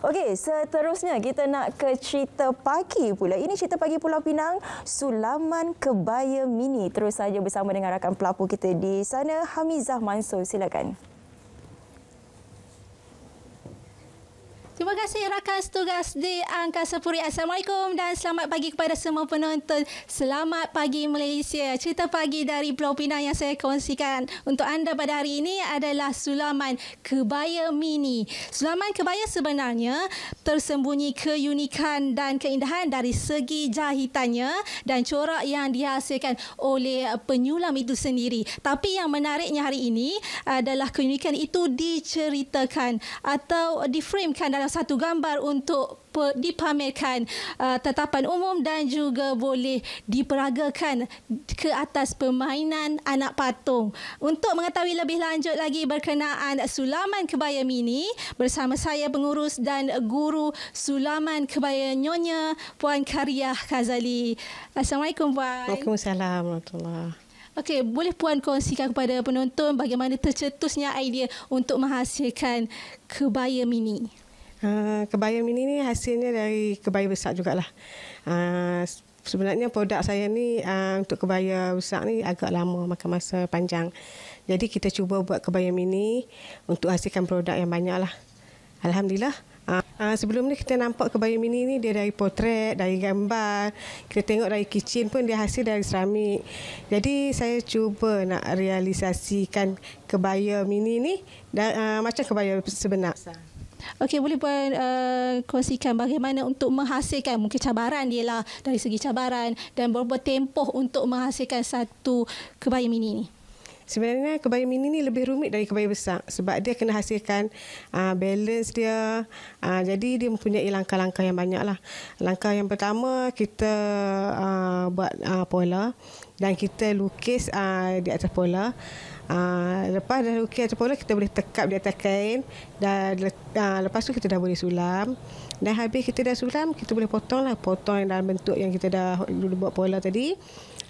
Okey, seterusnya kita nak ke cerita pagi pula. Ini cerita pagi Pulau Pinang, Sulaman Kebaya Mini. Terus saja bersama dengan rakan pelapor kita di sana, Hamizah Mansur. Silakan. Terima kasih rakan setugas di Angkasa Puri. Assalamualaikum dan selamat pagi kepada semua penonton. Selamat pagi Malaysia. Cerita pagi dari Pulau Pinang yang saya kongsikan untuk anda pada hari ini adalah Sulaman Kebaya Mini. Sulaman Kebaya sebenarnya tersembunyi keunikan dan keindahan dari segi jahitannya dan corak yang dihasilkan oleh penyulam itu sendiri. Tapi yang menariknya hari ini adalah keunikan itu diceritakan atau diframekan dalam satu gambar untuk dipamerkan uh, tetapan umum dan juga boleh diperagakan ke atas permainan anak patung. Untuk mengetahui lebih lanjut lagi berkenaan sulaman kebaya mini, bersama saya pengurus dan guru sulaman kebaya nyonya Puan Kariah Kazali. Assalamualaikum Puan. Waalaikumsalam. Okey, boleh puan kongsikan kepada penonton bagaimana tercetusnya idea untuk menghasilkan kebaya mini? Uh, ah, kebaya mini ni hasilnya dari kebaya besar jugalah. Uh, Sebenarnya produk saya ni uh, untuk kebaya besar ni agak lama makan masa panjang. Jadi kita cuba buat kebaya mini untuk hasilkan produk yang banyak lah. Alhamdulillah. Uh, uh, sebelum ni kita nampak kebaya mini ni dia dari potret, dari gambar. Kita tengok dari kitchen pun dia hasil dari seramik. Jadi saya cuba nak realisasikan kebaya mini ni uh, macam kebaya sebenar. Okey, boleh Puan uh, eh, kongsikan bagaimana untuk menghasilkan mungkin cabaran dia lah dari segi cabaran dan berapa tempoh untuk menghasilkan satu kebaya mini ni? sebenarnya kebaya mini ni lebih rumit dari kebaya besar sebab dia kena hasilkan uh, balance dia uh, jadi dia mempunyai langkah-langkah yang banyak lah langkah yang pertama kita uh, buat uh, pola dan kita lukis uh, di atas pola Uh, lepas dah lukis atas pola kita boleh tekap di atas kain dan uh, lepas tu kita dah boleh sulam dan habis kita dah sulam kita boleh potong lah potong dalam bentuk yang kita dah dulu buat pola tadi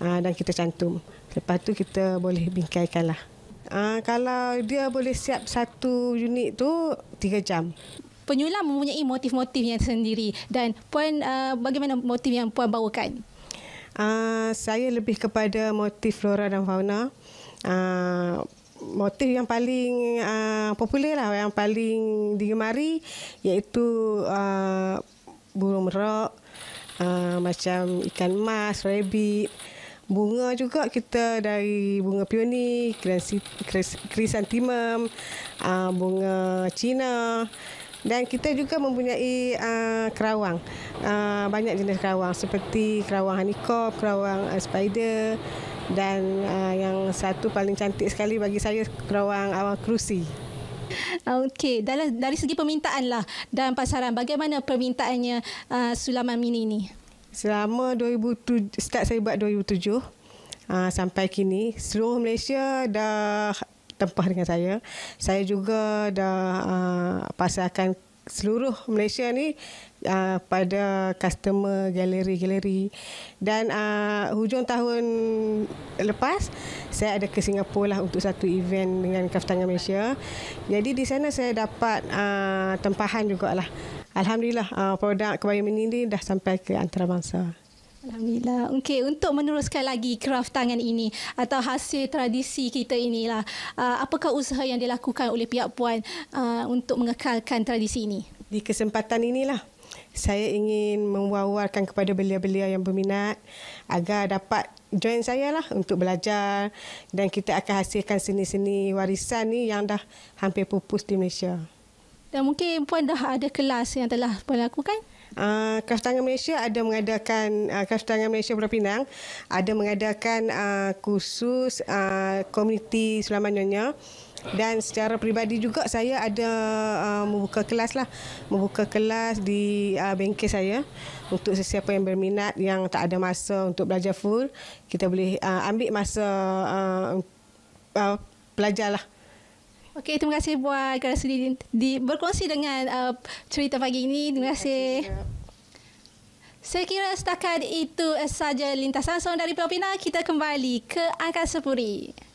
uh, dan kita cantum Lepas tu kita boleh bingkaikan lah. Uh, kalau dia boleh siap satu unit tu, tiga jam. Penyulam mempunyai motif-motifnya sendiri. Dan Puan, uh, bagaimana motif yang Puan bawakan? Uh, saya lebih kepada motif flora dan fauna. Uh, motif yang paling uh, popular lah, yang paling digemari iaitu uh, burung merak, uh, macam ikan emas, rabbit, bunga juga kita dari bunga peony, krisantimum, ah, bunga cina dan kita juga mempunyai ah, kerawang. Ah, banyak jenis kerawang seperti kerawang honeycomb, kerawang spider dan yang satu paling cantik sekali bagi saya kerawang awang krusi. Okey, dari, dari segi permintaan lah dan pasaran, bagaimana permintaannya uh, sulaman mini ini? selama 2007 start saya buat 2007 uh, ah, sampai kini seluruh Malaysia dah tempah dengan saya. Saya juga dah uh, pasarkan seluruh Malaysia ni uh, pada customer galeri-galeri dan uh, hujung tahun lepas saya ada ke Singapura lah untuk satu event dengan Kaftangan Malaysia jadi di sana saya dapat uh, tempahan jugalah Alhamdulillah uh, produk kebaya ini ni dah sampai ke antarabangsa Alhamdulillah. Okey, untuk meneruskan lagi kraft tangan ini atau hasil tradisi kita inilah, uh, apakah usaha yang dilakukan oleh pihak puan uh, untuk mengekalkan tradisi ini? Di kesempatan inilah saya ingin mewawarkan kepada belia-belia yang berminat agar dapat join saya lah untuk belajar dan kita akan hasilkan seni-seni warisan ni yang dah hampir pupus di Malaysia. Dan mungkin puan dah ada kelas yang telah puan lakukan? uh, ah, Kraf Tangan Malaysia ada mengadakan uh, ah, Kraf Tangan Malaysia Pulau Pinang ada mengadakan uh, kursus uh, komuniti Sulaiman Nyonya dan secara peribadi juga saya ada uh, membuka kelas lah membuka kelas di uh, bengkel saya untuk sesiapa yang berminat yang tak ada masa untuk belajar full kita boleh uh, ambil masa uh, uh, belajarlah Okey, terima kasih buat kerana sudi di, di, berkongsi dengan uh, cerita pagi ini. Terima kasih. Saya kira setakat itu sahaja lintasan sound dari Popina. Kita kembali ke Angkasa Puri.